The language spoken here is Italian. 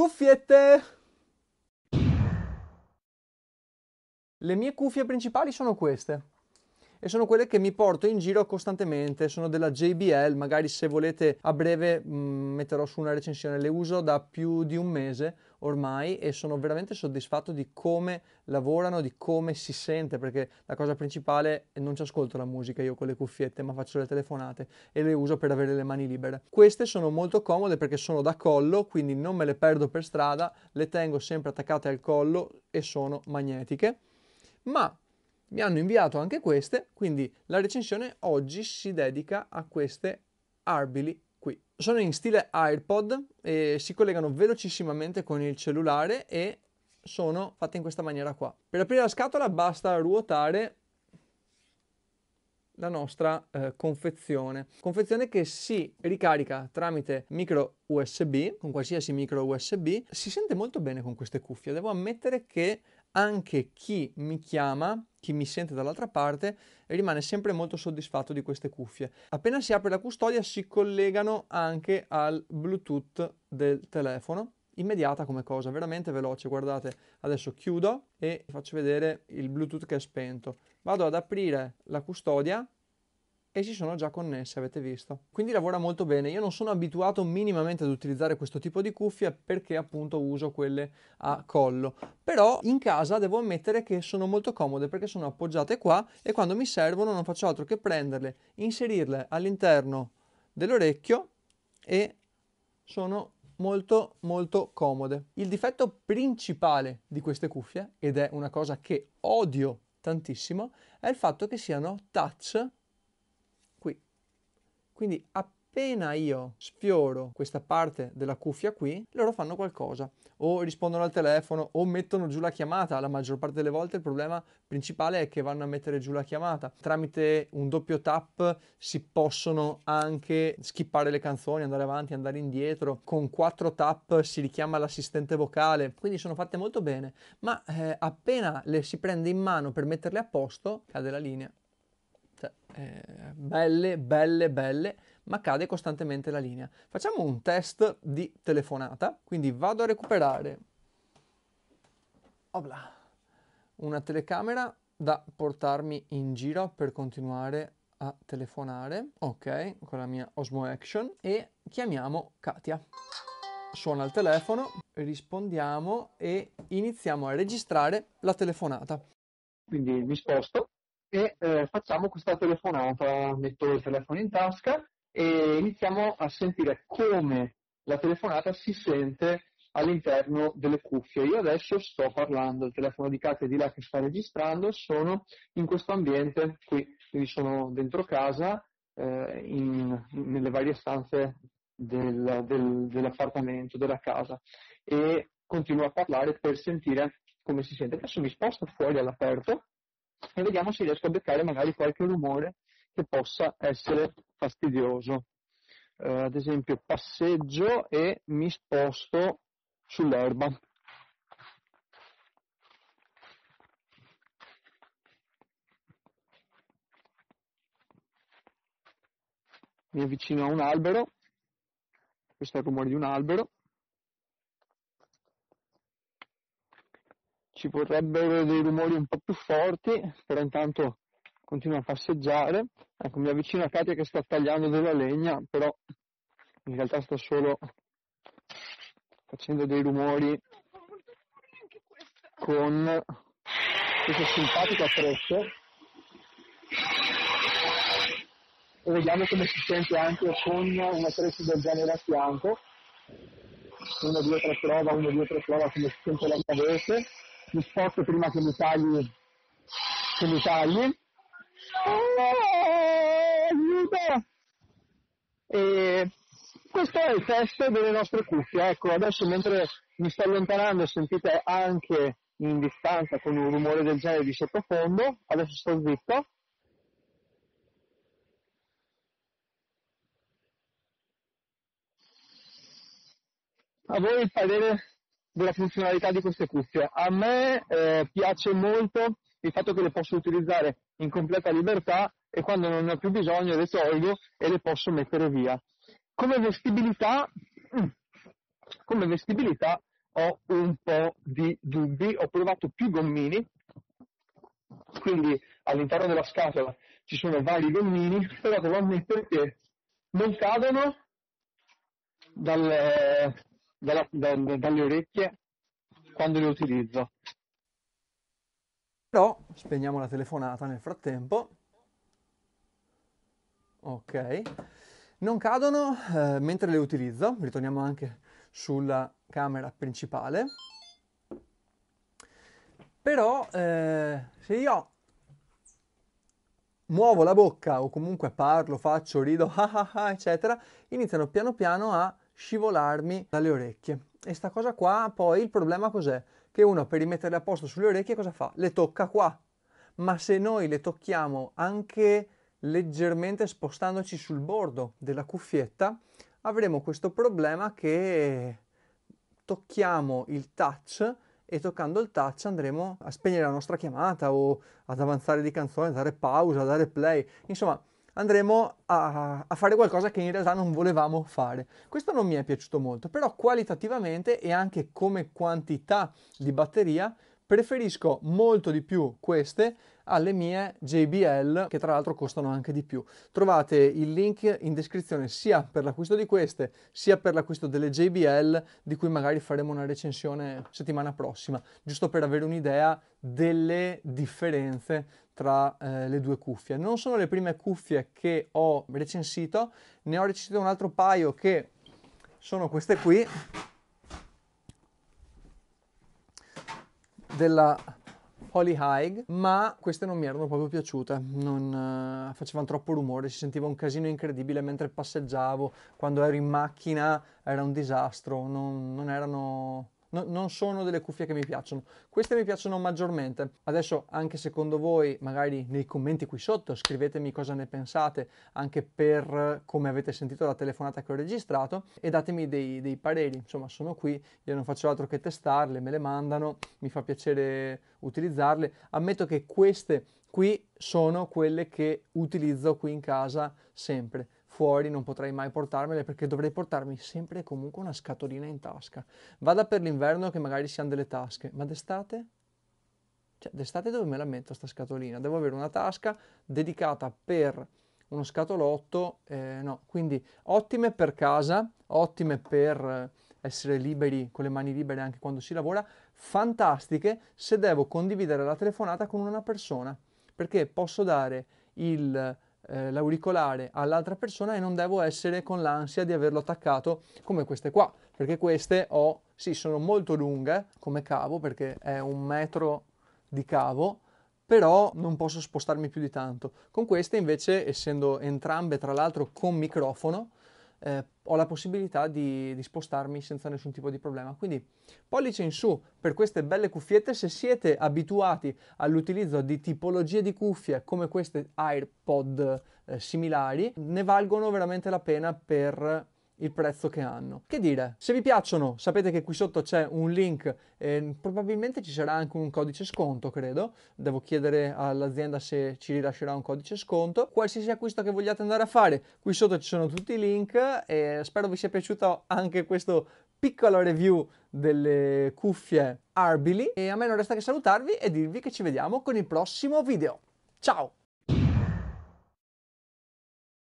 Cuffiette! Le mie cuffie principali sono queste e sono quelle che mi porto in giro costantemente, sono della JBL, magari se volete a breve mh, mm, metterò su una recensione, le uso da più di un mese ormai e sono veramente soddisfatto di come lavorano, di come si sente, perché la cosa principale è non ci ascolto la musica io con le cuffiette, ma faccio le telefonate e le uso per avere le mani libere. Queste sono molto comode perché sono da collo, quindi non me le perdo per strada, le tengo sempre attaccate al collo e sono magnetiche. Ma mi hanno inviato anche queste, quindi la recensione oggi si dedica a queste arbili sono in stile AirPod e si collegano velocissimamente con il cellulare e sono fatte in questa maniera qua. Per aprire la scatola basta ruotare la nostra eh, confezione. Confezione che si ricarica tramite micro USB, con qualsiasi micro USB. Si sente molto bene con queste cuffie, devo ammettere che anche chi mi chiama, chi mi sente dall'altra parte, rimane sempre molto soddisfatto di queste cuffie. Appena si apre la custodia si collegano anche al Bluetooth del telefono. Immediata come cosa, veramente veloce. Guardate, adesso chiudo e faccio vedere il Bluetooth che è spento. Vado ad aprire la custodia e si sono già connesse, avete visto. Quindi lavora molto bene. Io non sono abituato minimamente ad utilizzare questo tipo di cuffie perché appunto uso quelle a collo. Però in casa devo ammettere che sono molto comode perché sono appoggiate qua e quando mi servono non faccio altro che prenderle, inserirle all'interno dell'orecchio e sono molto molto comode. Il difetto principale di queste cuffie, ed è una cosa che odio tantissimo, è il fatto che siano touch quindi appena io sfioro questa parte della cuffia qui, loro fanno qualcosa, o rispondono al telefono o mettono giù la chiamata. La maggior parte delle volte il problema principale è che vanno a mettere giù la chiamata. Tramite un doppio tap si possono anche skippare le canzoni, andare avanti, andare indietro. Con quattro tap si richiama l'assistente vocale, quindi sono fatte molto bene, ma eh, appena le si prende in mano per metterle a posto, cade la linea cioè, eh, belle, belle, belle, ma cade costantemente la linea. Facciamo un test di telefonata, quindi vado a recuperare obla, una telecamera da portarmi in giro per continuare a telefonare, ok, con la mia Osmo Action e chiamiamo Katia. Suona il telefono, rispondiamo e iniziamo a registrare la telefonata. Quindi mi sposto e eh, facciamo questa telefonata, metto il telefono in tasca e iniziamo a sentire come la telefonata si sente all'interno delle cuffie. Io adesso sto parlando, il telefono di Katia di là che sta registrando, sono in questo ambiente qui, quindi sono dentro casa, eh, in, nelle varie stanze del, del, dell'appartamento, della casa e continuo a parlare per sentire come si sente. Adesso mi sposto fuori all'aperto e vediamo se riesco a beccare magari qualche rumore che possa essere fastidioso. Eh, ad esempio passeggio e mi sposto sull'erba. Mi avvicino a un albero, questo è il rumore di un albero, ci vorrebbero dei rumori un po' più forti, però intanto continuo a passeggiare. Ecco, mi avvicino a Katia che sta tagliando della legna, però in realtà sta solo facendo dei rumori con questo simpatico attrezzo. E vediamo come si sente anche con un attrezzo del genere a fianco. 1, due, tre prova, 1, due, tre prova, come si sente la mia voce mi sposto prima che mi tagli, che mi tagli. Oh, aiuto! E questo è il test delle nostre cuffie, ecco, adesso mentre mi sto allontanando sentite anche in distanza con un rumore del genere di sottofondo, adesso sto zitto. A voi il parere della funzionalità di queste cuffie. A me eh, piace molto il fatto che le posso utilizzare in completa libertà e quando non ne ho più bisogno le tolgo e le posso mettere via. Come vestibilità, mm, come vestibilità ho un po' di dubbi, ho provato più gommini, quindi all'interno della scatola ci sono vari gommini, però devo ammettere che non cadono dal, eh, dalla, da, dalle orecchie quando le utilizzo. Però spegniamo la telefonata nel frattempo. Ok, non cadono eh, mentre le utilizzo. Ritorniamo anche sulla camera principale. Però eh, se io muovo la bocca o comunque parlo, faccio, rido, ah ah ah, eccetera, iniziano piano piano a scivolarmi dalle orecchie. E sta cosa qua, poi il problema cos'è? Che uno per rimetterle a posto sulle orecchie cosa fa? Le tocca qua. Ma se noi le tocchiamo anche leggermente spostandoci sul bordo della cuffietta, avremo questo problema che tocchiamo il touch e toccando il touch andremo a spegnere la nostra chiamata o ad avanzare di canzone, dare pausa, dare play. Insomma, andremo a, a, fare qualcosa che in realtà non volevamo fare. Questo non mi è piaciuto molto, però qualitativamente e anche come quantità di batteria preferisco molto di più queste alle mie JBL che tra l'altro costano anche di più. Trovate il link in descrizione sia per l'acquisto di queste sia per l'acquisto delle JBL di cui magari faremo una recensione settimana prossima, giusto per avere un'idea delle differenze tra eh, le due cuffie. Non sono le prime cuffie che ho recensito, ne ho recensito un altro paio che sono queste qui della Holly Haig, ma queste non mi erano proprio piaciute, non uh, facevano troppo rumore, si sentiva un casino incredibile mentre passeggiavo, quando ero in macchina era un disastro, non, non erano no, non sono delle cuffie che mi piacciono. Queste mi piacciono maggiormente. Adesso anche secondo voi, magari nei commenti qui sotto, scrivetemi cosa ne pensate, anche per come avete sentito la telefonata che ho registrato e datemi dei, dei pareri. Insomma, sono qui, io non faccio altro che testarle, me le mandano, mi fa piacere utilizzarle. Ammetto che queste qui sono quelle che utilizzo qui in casa sempre fuori non potrei mai portarmele perché dovrei portarmi sempre e comunque una scatolina in tasca. Vada per l'inverno che magari si hanno delle tasche, ma d'estate? Cioè, d'estate dove me la metto sta scatolina? Devo avere una tasca dedicata per uno scatolotto, eh, no. Quindi ottime per casa, ottime per eh, essere liberi, con le mani libere anche quando si lavora, fantastiche se devo condividere la telefonata con una persona, perché posso dare il eh, l'auricolare all'altra persona e non devo essere con l'ansia di averlo attaccato come queste qua, perché queste ho, oh, sì, sono molto lunghe come cavo perché è un metro di cavo, però non posso spostarmi più di tanto. Con queste invece, essendo entrambe tra l'altro con microfono, eh, ho la possibilità di, di, spostarmi senza nessun tipo di problema. Quindi pollice in su per queste belle cuffiette se siete abituati all'utilizzo di tipologie di cuffie come queste AirPod eh, similari, ne valgono veramente la pena per il prezzo che hanno. Che dire, se vi piacciono sapete che qui sotto c'è un link, eh, probabilmente ci sarà anche un codice sconto credo, devo chiedere all'azienda se ci rilascerà un codice sconto. Qualsiasi acquisto che vogliate andare a fare, qui sotto ci sono tutti i link e spero vi sia piaciuto anche questo piccolo review delle cuffie Arbili e a me non resta che salutarvi e dirvi che ci vediamo con il prossimo video. Ciao!